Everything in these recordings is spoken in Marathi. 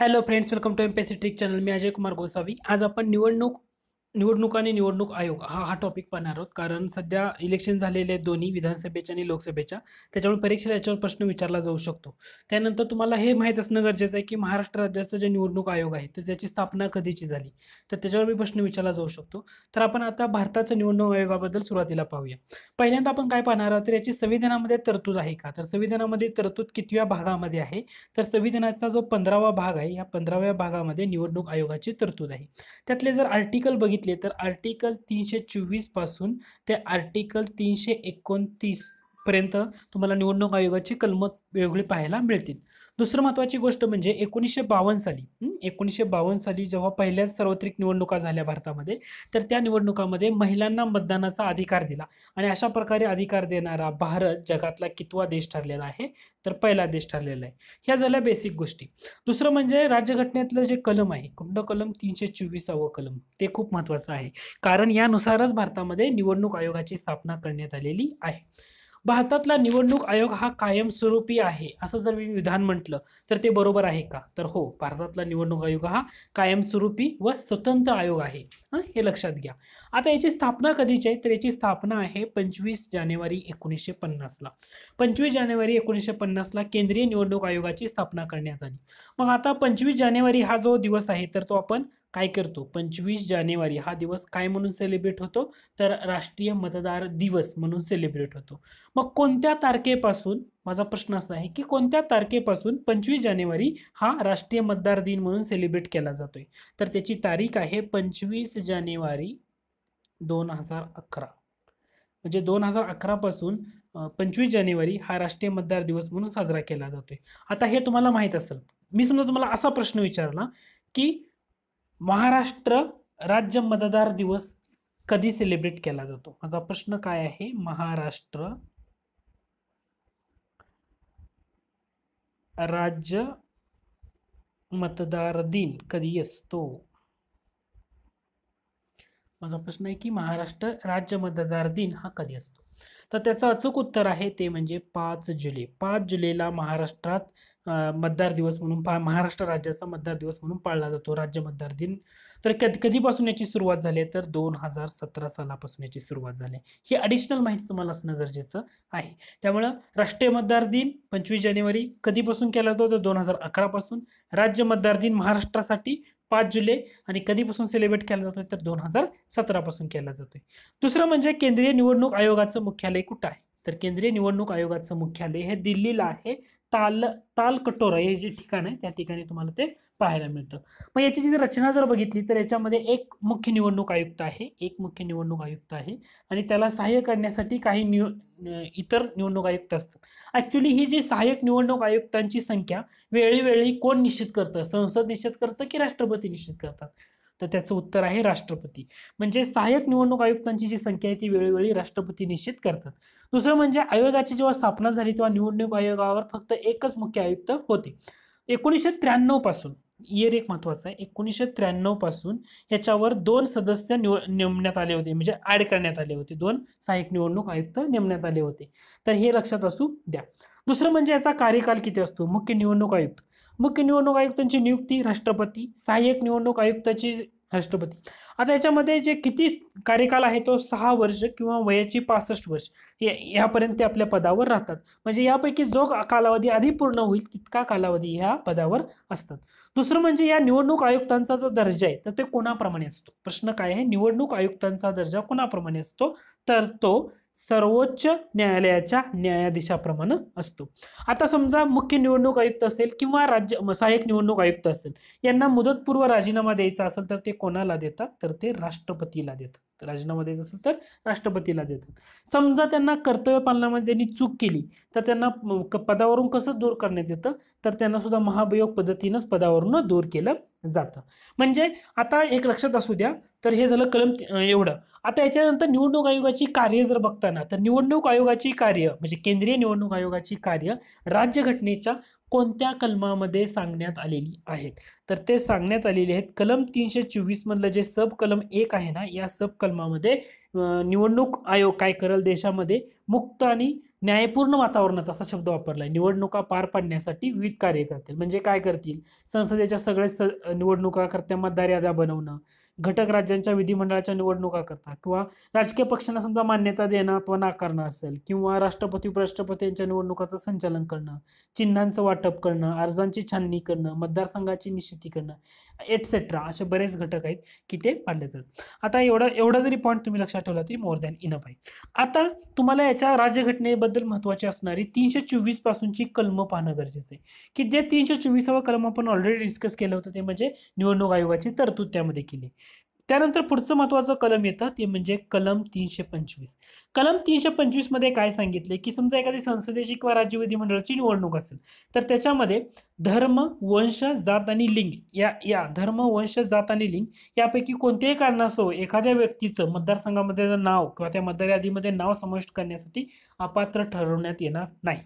hello friends welcome to M P trick channel मी अजय कुमार गोसावी आज आपण निवडणूक निवडणूक आणि निवडणूक आयोग हा हा टॉपिक पाहणार आहोत कारण सध्या इलेक्शन झालेले आहेत दोन्ही विधानसभेच्या आणि लोकसभेच्या त्याच्यामुळे परीक्षेला याच्यावर प्रश्न विचारला जाऊ शकतो त्यानंतर तुम्हाला हे माहीत असणं गरजेचं आहे की महाराष्ट्र राज्याचं जे निवडणूक आयोग आहे तर त्याची स्थापना कधीची झाली तर त्याच्यावर मी प्रश्न विचारला जाऊ शकतो तर आपण आता भारताच्या निवडणूक आयोगाबद्दल सुरुवातीला पाहूया पहिल्यांदा आपण काय पाहणार आहोत तर याची संविधानामध्ये तरतूद आहे का तर संविधानामध्ये तरतूद कितव्या भागामध्ये आहे तर संविधानाचा जो पंधरावा भाग आहे या पंधराव्या भागामध्ये निवडणूक आयोगाची तरतूद आहे त्यातले जर आर्टिकल बघितलं बघितले तर आर्टिकल तीनशे चोवीसपासून ते आर्टिकल तीनशे एकोणतीसपर्यंत तुम्हाला निवडणूक आयोगाची कलमत वेगळी पाहायला मिळतील दुसरं महत्त्वाची गोष्ट म्हणजे एकोणीसशे बावन्न साली एकोणीसशे बावन्न साली जेव्हा पहिल्याच सार्वत्रिक निवडणुका झाल्या भारतामध्ये तर त्या निवडणुकामध्ये महिलांना मतदानाचा अधिकार दिला आणि अशा प्रकारे अधिकार देणारा भारत जगातला कितवा देश ठरलेला आहे तर पहिला देश ठरलेला आहे ह्या झाल्या बेसिक गोष्टी दुसरं म्हणजे राज्यघटनेतलं जे कलम आहे कुंड कलम तीनशे चोवीसावं कलम ते खूप महत्त्वाचं आहे कारण यानुसारच भारतामध्ये निवडणूक आयोगाची स्थापना करण्यात आलेली आहे भारतातला निवडणूक आयोग हा कायमस्वरूपी आहे असं जर मी विधान म्हटलं तर ते बरोबर आहे का तर हो भारतातला निवडणूक आयोग हा कायमस्वरूपी व स्वतंत्र आयोग आहे हे लक्षात घ्या आता याची स्थापना कधीची आहे तर याची स्थापना आहे पंचवीस जानेवारी एकोणीसशे पन्नासला पंचवीस जानेवारी एकोणीसशे पन्नासला केंद्रीय निवडणूक आयोगाची स्थापना करण्यात आली मग आता पंचवीस जानेवारी हा जो दिवस आहे तर तो आपण काय करतो पंचवीस जानेवारी हा दिवस काय म्हणून सेलिब्रेट होतो तर राष्ट्रीय मतदार दिवस म्हणून सेलिब्रेट होतो मग कोणत्या तारखेपासून माझा प्रश्न असा आहे की कोणत्या तारखेपासून पंचवीस जानेवारी हा राष्ट्रीय मतदार दिन म्हणून सेलिब्रेट केला जातोय तर त्याची तारीख आहे पंचवीस जानेवारी दोन हजार अकरा म्हणजे दोन हजार अकरापासून पंचवीस जानेवारी हा राष्ट्रीय मतदार दिवस म्हणून साजरा केला जातोय आता हे तुम्हाला माहीत असेल मी समजा तुम्हाला असा प्रश्न विचारला की महाराष्ट्र राज्य मतदार दिवस कधी सेलिब्रेट केला जातो माझा प्रश्न काय आहे महाराष्ट्र राज्य मतदार दिन कधी असतो माझा प्रश्न आहे की महाराष्ट्र राज्य मतदार दिन हा कधी असतो तर त्याचं अचूक उत्तर आहे ते म्हणजे पाच जुलै पाच जुलैला महाराष्ट्रात मतदार दिवस म्हणून पा महाराष्ट्र राज्याचा मतदार दिवस म्हणून पाळला जातो राज्य मतदार दिन तर कधी कधीपासून याची सुरुवात झाली तर दोन हजार सतरा सालापासून याची सुरुवात झाली ही अडिशनल माहिती तुम्हाला असणं गरजेचं आहे त्यामुळं राष्ट्रीय मतदार दिन पंचवीस जानेवारी कधीपासून केला जातो तर दोन हजार अकरापासून राज्य मतदार दिन महाराष्ट्रासाठी पाच जुलै आणि कधीपासून सेलिब्रेट केला जातो तर दोन हजार सतरापासून केला जातोय दुसरं म्हणजे केंद्रीय निवडणूक आयोगाचं मुख्यालय कुठं आहे तर केंद्रीय निवडणूक आयोगाचं मुख्यालय हे दिल्लीला आहे ताल तालकटोरा हे जे ठिकाण आहे त्या ठिकाणी तुम्हाला ते पाहायला मिळतं मग याची जी रचना जर बघितली तर याच्यामध्ये एक मुख्य निवडणूक आयुक्त आहे एक मुख्य निवडणूक आयुक्त आहे आणि त्याला सहाय्य करण्यासाठी काही निव इतर निवडणूक आयुक्त असतात ॲक्च्युली ही जी सहाय्यक निवडणूक आयुक्तांची संख्या वेळोवेळी कोण निश्चित करतं संसद निश्चित करतं की राष्ट्रपती निश्चित करतात तर त्याचं उत्तर आहे राष्ट्रपती म्हणजे सहाय्यक निवडणूक आयुक्तांची जी संख्या आहे ती वेळोवेळी राष्ट्रपती निश्चित करतात दुसरं म्हणजे आयोगाची जेव्हा स्थापना झाली तेव्हा निवडणूक आयोगावर फक्त एकच मुख्य आयुक्त होते एकोणीसशे त्र्याण्णव पासून इयर एक महत्त्वाचा आहे एकोणीसशे पासून याच्यावर दोन सदस्य निव नेमण्यात आले होते म्हणजे ऍड करण्यात आले होते दोन सहाय्यक निवडणूक आयुक्त नेमण्यात आले होते तर हे लक्षात असू द्या दुसरं म्हणजे याचा कार्यकाल किती असतो मुख्य निवडणूक आयुक्त मुख्य निवडणूक आयुक्तांची नियुक्ती राष्ट्रपती सहाय्यक निवडणूक आयुक्ताची राष्ट्रपती आता याच्यामध्ये जे किती कार्यकाल आहे तो सहा वर्ष किंवा वयाची पासष्ट वर्ष यापर्यंत ते आपल्या पदावर राहतात म्हणजे यापैकी जो कालावधी आधी पूर्ण होईल तितका कालावधी ह्या पदावर असतात दुसरं म्हणजे या निवडणूक आयुक्तांचा जो दर्जा आहे तर ते कोणाप्रमाणे असतो प्रश्न काय आहे निवडणूक आयुक्तांचा दर्जा कोणाप्रमाणे असतो तर तो सर्वोच्च न्यायालयाच्या न्यायाधीशाप्रमाणे असतो आता समजा मुख्य निवडणूक आयुक्त असेल किंवा राज्य सहाय्यक निवडणूक आयुक्त असेल यांना मुदतपूर्व राजीनामा द्यायचा असेल तर ते कोणाला देतात तर ते राष्ट्रपतीला देतात राजीनामा द्यायचा असेल तर राष्ट्रपतीला देतात समजा त्यांना कर्तव्य पालनामध्ये त्यांनी चूक केली तर त्यांना पदावरून कसं दूर करण्यात येतं तर त्यांना सुद्धा महाभियोग पद्धतीनंच पदावरून दूर केलं जातं म्हणजे आता एक लक्षात असू द्या तर हे झालं कलम एवढं आता याच्यानंतर निवडणूक आयोगाची कार्य जर बघताना तर निवडणूक आयोगाची कार्य म्हणजे केंद्रीय निवडणूक आयोगाची कार्य राज्यघटनेच्या कोणत्या कलमामध्ये सांगण्यात आलेली आहेत तर ते सांगण्यात आलेले आहेत कलम तीनशे चोवीसमधलं जे सब कलम एक आहे ना या सब कलमामध्ये निवडणूक आयोग काय करेल देशामध्ये मुक्त आणि न्यायपूर्ण वातावरणात असा शब्द वापरला आहे निवडणुका पार पाडण्यासाठी विविध कार्य करतील म्हणजे काय करतील संसदेच्या सगळ्या निवडणुका करत्या मतदार याद्या बनवणं घटक राज्यांच्या विधिमंडळाच्या निवडणुका करता किंवा राजकीय पक्षांना समजा मान्यता देणं अथवा नाकारणं असेल किंवा राष्ट्रपती उपराष्ट्रपती यांच्या निवडणुकाचं संचालन करणं चिन्हांचं वाटप करणं अर्जांची छाननी करणं मतदारसंघाची निश्चिती करणं एटसेट्रा असे बरेच घटक आहेत की ते पाडले जातात आता एवढा एवढा जरी पॉईंट तुम्ही लक्षात ठेवला तरी मोर दॅन इनफ आहे आता तुम्हाला याच्या राज्यघटनेबद्दल महत्वाची असणारी तीनशे चोवीस पासूनची कलमं पाहणं गरजेचं आहे की जे तीनशे चोवीसावं कलम आपण ऑलरेडी डिस्कस केलं होतं ते म्हणजे निवडणूक आयोगाची तरतूद त्यामध्ये केली त्यानंतर पुढचं महत्त्वाचं कलम येतं ते म्हणजे कलम तीनशे पंचवीस कलम तीनशे मध्ये काय सांगितले की समजा एखादी संसदेची किंवा राज्य विधिमंडळाची निवडणूक असेल तर त्याच्यामध्ये धर्म वंश जात आणि लिंग या या धर्म वंश जात आणि लिंग यापैकी कोणत्याही कारणासह एखाद्या व्यक्तीचं मतदारसंघामध्ये नाव किंवा त्या मतदार यादीमध्ये नाव समाविष्ट करण्यासाठी अपात्र ठरवण्यात येणार नाही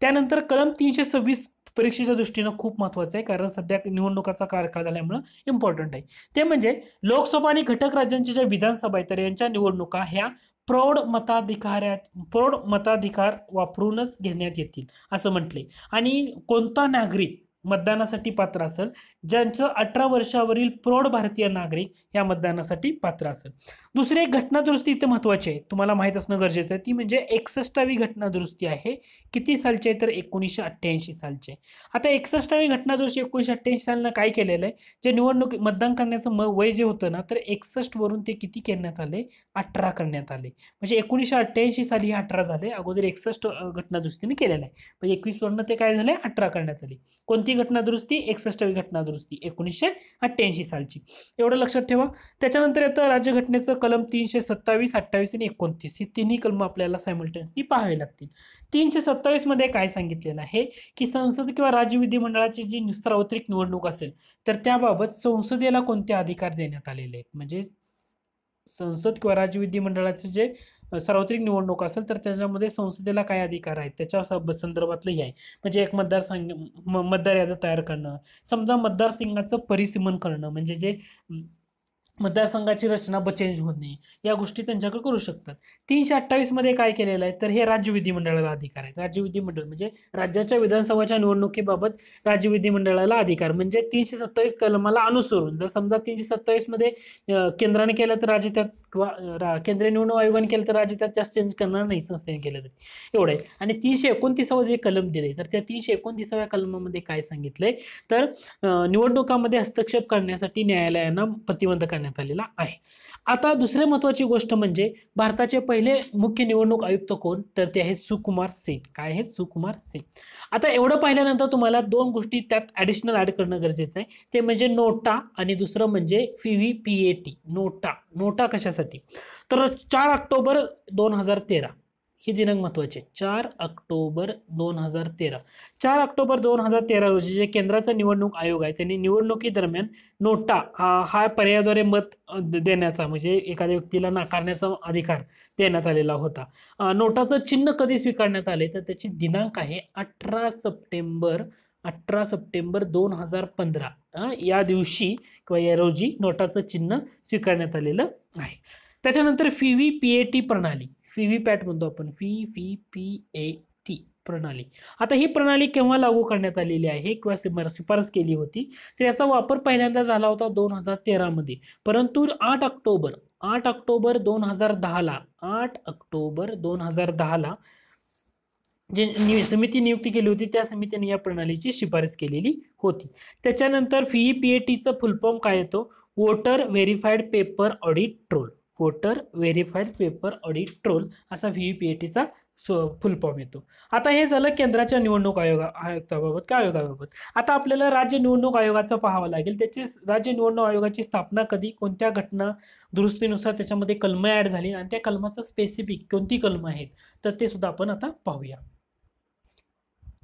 त्यानंतर कलम तीनशे सव्वीस परीक्षेच्या दृष्टीनं खूप महत्त्वाचं आहे कारण सध्या निवडणुकाचा कार्यकाळ झाल्यामुळं इम्पॉर्टंट आहे ते म्हणजे लोकसभा आणि घटक राज्यांच्या ज्या विधानसभा आहेत तर यांच्या निवडणुका ह्या प्रौढ मताधिकाऱ्या प्रौढ मताधिकार वापरूनच घेण्यात येतील असं म्हटले आणि कोणता नागरिक मतदानासाठी पात्र असेल ज्यांचं अठरा वर्षावरील प्रौढ भारतीय नागरिक या मतदानासाठी पात्र असेल दुसरी एक घटनादुरुस्ती इथे महत्त्वाची आहे तुम्हाला माहीत असणं गरजेचं आहे ती म्हणजे एकसष्टावी घटनादुरुस्ती आहे किती सालची आहे तर एकोणीसशे अठ्ठ्याऐंशी सालची आहे आता एकसष्टावी घटनादुरुस्ती एकोणीसशे अठ्ठ्याऐंशी सालनं काय केलेलं आहे जे निवडणूक मतदान करण्याचं म वय जे होतं ना तर एकसष्टवरून ते किती करण्यात आले अठरा करण्यात आले म्हणजे एकोणीसशे अठ्ठ्याऐंशी साली हे अठरा झाले अगोदर एकसष्ट घटनादुरुस्तीने केलेलं आहे म्हणजे वरनं ते काय झालं अठरा करण्यात आली कोणती दुरुस्ती घटनादुरुस्ती घटना दुरुस्ती एकोणीसशे अठ्ठ्याऐंशी सालची एवढं लक्षात ठेवा त्याच्यानंतर येतं राज्यघटनेचं कलम तीनशे सत्तावीस अठ्ठावीस आणि एकोणतीस ही तिन्ही कलम आपल्याला सायमल्टेन्सली पाहावी लागतील तीनशे सत्तावीसमध्ये काय सांगितलेलं आहे की संसद किंवा राज्य विधिमंडळाची जी सार्वत्रिक निवडणूक असेल तर त्याबाबत संसदेला कोणते अधिकार देण्यात आलेले आहेत म्हणजे संसद किंवा राज्य विधिमंडळाचे जे सार्वत्रिक निवडणूक असेल तर त्याच्यामध्ये संसदेला काय अधिकार आहेत त्याच्या संदर्भातलं आहे म्हणजे एक मतदारसंघ मतदार यादी तयार करणं समजा मतदारसंघाचं परिसीमन करणं म्हणजे जे मतदारसंघाची रचना ब होत नाही या गोष्टी त्यांच्याकडे करू शकतात तीनशे अठ्ठावीसमध्ये काय केलेलं आहे तर हे राज्य विधिमंडळाला अधिकार आहे राज्य विधिमंडळ म्हणजे राज्याच्या विधानसभाच्या निवडणुकीबाबत राज्य विधिमंडळाला अधिकार म्हणजे तीनशे सत्तावीस कलमाला अनुसरून जर समजा तीनशे सत्तावीसमध्ये केंद्राने केलं तर राज्य त्यात किंवा केंद्रीय निवडणूक आयोगाने केलं तर राज्य त्यात जास्त चेंज करणार नाही संस्थेने केलं तर एवढं आहे आणि तीनशे एकोणतीसावं जे कलम दिले तर त्या तीनशे एकोणतीसाव्या कलमामध्ये काय सांगितलंय तर निवडणुकामध्ये हस्तक्षेप करण्यासाठी न्यायालयांना प्रतिबंध करण्यात करण्यात आलेला आहे आता दुसरे महत्वाची गोष्ट म्हणजे भारताचे पहिले मुख्य निवडणूक आयुक्त कोण तर ते आहेत सुकुमार सिंग काय आहेत सुकुमार सिंग आता एवढं पाहिल्यानंतर तुम्हाला दोन गोष्टी त्यात ॲडिशनल ॲड करणं गरजेचं आहे ते म्हणजे नोटा आणि दुसरं म्हणजे फी व्ही नोटा नोटा कशासाठी तर चार ऑक्टोबर दोन हजार तेरा ही दिनांक महत्त्वाचे चार ऑक्टोबर दोन हजार तेरा चार ऑक्टोबर दोन हजार तेरा रोजी जे केंद्राचा निवडणूक आयोग आहे त्यांनी निवडणुकीदरम्यान नोटा हा पर्यायाद्वारे मत देण्याचा म्हणजे एखाद्या व्यक्तीला नाकारण्याचा अधिकार देण्यात आलेला होता नोटाचं चिन्ह कधी स्वीकारण्यात आले तर त्याची दिनांक आहे अठरा सप्टेंबर अठरा सप्टेंबर दोन हजार पंधरा या दिवशी किंवा या रोजी नोटाचं चिन्ह स्वीकारण्यात आलेलं आहे त्याच्यानंतर V V P A T प्रणाली व्ही व्ही पॅट म्हणतो आपण V V P A T प्रणाली आता ही प्रणाली केव्हा लागू करण्यात आलेली आहे किंवा शिफारस केली होती तर याचा वापर पहिल्यांदा झाला होता दोन हजार तेरामध्ये परंतु आठ ऑक्टोबर आठ ऑक्टोबर दोन हजार दहाला आठ ऑक्टोबर दोन हजार दहाला जे समिती नियुक्ती केली होती त्या समितीने या प्रणालीची शिफारस केलेली होती त्याच्यानंतर फी पी ए टीचा फुलफॉर्म काय येतो voter verified paper audit trail voter verified paper audit trail असा व्ही पी ए टीचा सो फुलफॉर्म येतो आता हे झालं केंद्राच्या निवडणूक आयोगा आयुक्ताबाबत का आयोगाबाबत आता आपल्याला राज्य निवडणूक आयोगाचं पाहावं लागेल त्याचे राज्य निवडणूक आयोगाची स्थापना कधी कोणत्या घटना दुरुस्तीनुसार त्याच्यामध्ये कलमं ॲड झाली आणि त्या कलमाचं स्पेसिफिक कोणती कलमं आहेत तर ते सुद्धा आपण आता पाहूया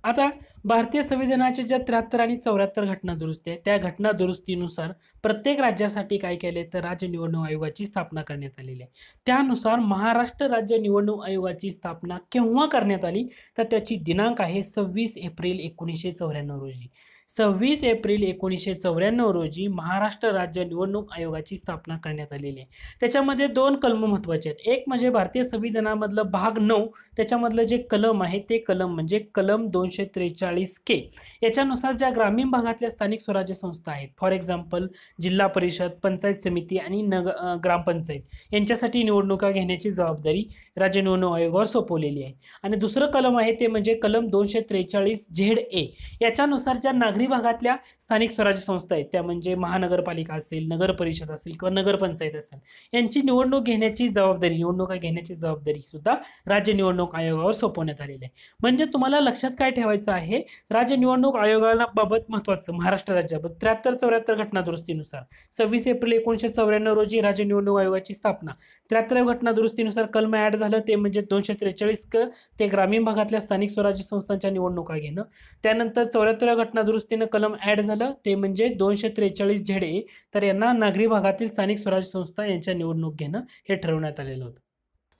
आता भारतीय संविधानाच्या ज्या त्र्याहत्तर आणि चौऱ्याहत्तर घटना दुरुस्ती आहे त्या घटना दुरुस्तीनुसार प्रत्येक राज्यासाठी काय केले तर राज्य निवडणूक आयोगाची स्थापना करण्यात आलेली आहे त्यानुसार महाराष्ट्र राज्य निवडणूक आयोगाची स्थापना केव्हा करण्यात आली तर त्याची दिनांक आहे सव्वीस एप्रिल एकोणीसशे चौऱ्याण्णव रोजी सव्वीस एप्रिल एकोणीसशे चौऱ्याण्णव रोजी महाराष्ट्र राज्य निवडणूक आयोगाची स्थापना करण्यात आलेली आहे त्याच्यामध्ये दोन कलम महत्त्वाचे आहेत एक म्हणजे भारतीय संविधानामधलं भाग नऊ त्याच्यामधलं जे कलम आहे ते कलम म्हणजे कलम दोन दोनशे त्रेचाळीस के याच्यानुसार ज्या ग्रामीण भागातल्या स्थानिक स्वराज्य संस्था आहेत फॉर एक्झाम्पल जिल्हा परिषद पंचायत समिती आणि नग ग्रामपंचायत यांच्यासाठी निवडणुका घेण्याची जबाबदारी राज्य निवडणूक आयोगावर सोपवलेली आहे आणि दुसरं कलम आहे ते म्हणजे कलम दोनशे त्रेचाळीस झेड ए याच्यानुसार ज्या नागरी भागातल्या स्थानिक स्वराज्य संस्था आहेत त्या म्हणजे महानगरपालिका असेल नगर परिषद असेल किंवा नगरपंचायत असेल यांची निवडणूक घेण्याची जबाबदारी निवडणुका घेण्याची जबाबदारी सुद्धा राज्य निवडणूक आयोगावर सोपवण्यात आलेली आहे म्हणजे तुम्हाला लक्षात काय ठेवायचं आहे राज्य निवडणूक आयोगाला बाबत महत्वाचं महाराष्ट्र राज्याबाबत त्र्याहत्तर चौऱ्याहत्तर घटना दुरुस्तीनुसार सव्वीस एप्रिल एकोणीशे चौऱ्याण्णव रोजी राज्य निवडणूक आयोगाची स्थापना त्र्याहत्तर घटना दुरुस्तीनुसार कलम ऍड झालं ते म्हणजे दोनशे त्रेचाळीस क ते ग्रामीण भागातल्या स्थानिक स्वराज्य संस्थांच्या निवडणुका घेणं त्यानंतर चौऱ्याहत्तर घटना दुरुस्तीनं कलम ऍड झालं ते म्हणजे दोनशे त्रेचाळीस झेडे तर यांना नागरी भागातील स्थानिक स्वराज्य संस्था यांच्या निवडणूक घेणं हे ठरवण्यात आलेलं होतं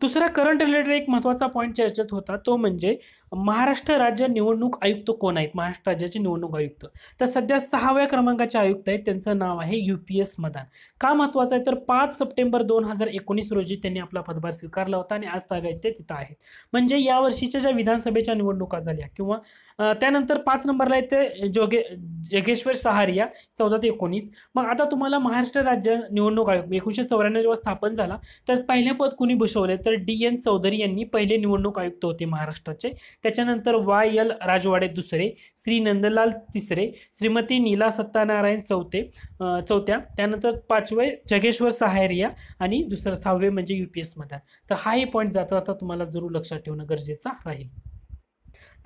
दुसरा करंट रिलेटेड एक महत्त्वाचा पॉईंट चर्चेत होता तो म्हणजे महाराष्ट्र राज्य निवडणूक आयुक्त कोण आहेत महाराष्ट्र राज्याचे निवडणूक आयुक्त तर सध्या सहाव्या क्रमांकाचे आयुक्त आहेत त्यांचं नाव आहे यू पी एस मदान का महत्त्वाचं आहे तर पाच सप्टेंबर दोन हजार एकोणीस रोजी त्यांनी आपला पदभार स्वीकारला होता आणि आज तागायत ते तिथं आहेत म्हणजे या वर्षीच्या ज्या विधानसभेच्या निवडणुका झाल्या किंवा त्यानंतर पाच नंबरला येते जोगे योगेश्वर सहारिया चौदा ते एकोणीस मग आता तुम्हाला महाराष्ट्र राज्य निवडणूक आयोग एकोणीसशे चौऱ्याण्णव जेव्हा स्थापन झाला तर पहिल्या पद कुणी भूषवले तर तर डी एन चौधरी यांनी पहिले निवडणूक आयुक्त होते महाराष्ट्राचे त्याच्यानंतर वाय एल राजवाडे दुसरे श्री नंदलाल तिसरे श्रीमती नीला सत्तानारायण चौथे चौथ्या त्यानंतर पाचवे जगेश्वर सहारिया आणि दुसरं सहावे म्हणजे यू पी एस तर हाही पॉईंट जाता जाता तुम्हाला जरूर लक्षात ठेवणं गरजेचं राहील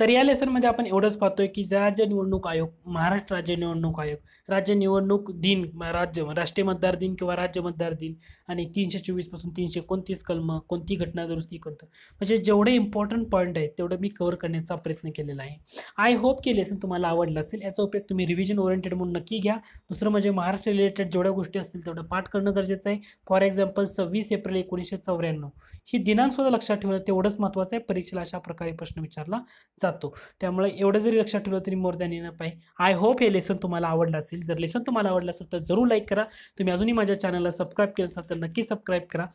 तर या लेसनमध्ये आपण एवढंच पाहतोय की राज्य निवडणूक आयोग महाराष्ट्र राज्य निवडणूक आयोग राज्य निवडणूक दिन राज्य राष्ट्रीय मतदार दिन किंवा राज्य मतदार दिन आणि तीनशे चोवीसपासून तीनशे एकोणतीस कलम कोणती घटना दुरुस्ती कोणतं म्हणजे जेवढे इम्पॉर्टंट पॉईंट आहेत तेवढं मी कव्हर करण्याचा प्रयत्न केलेला आहे आय होप की लेसन तुम्हाला आवडलं असेल याचा उपयोग तुम्ही रिव्हिजन ओरिएंटेड म्हणून नक्की घ्या दुसरं म्हणजे महाराष्ट्र रिलेटेड जेवढ्या गोष्टी असतील तेवढं पाठ करणं गरजेचं आहे फॉर एक्झाम्पल सव्वीस एप्रिल एकोणीसशे चौऱ्याण्णव ही दिनांकसुद्धा लक्षात ठेवणं तेवढंच महत्त्वाचं आहे परीक्षेला अशा प्रकारे प्रश्न विचारला जातो त्यामुळे एवढं जरी लक्षात ठेवलं तरी मोर दॅन न पाय आय होप हे लेसन तुम्हाला आवडलं असेल जर लेसन तुम्हाला आवडलं असेल तर जरूर लाईक करा तुम्ही अजूनही माझ्या चॅनलला सबस्क्राईब केलं असाल तर नक्की सबस्क्राईब करा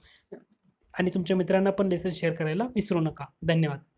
आणि तुमच्या मित्रांना पण लेसन शेअर करायला विसरू नका धन्यवाद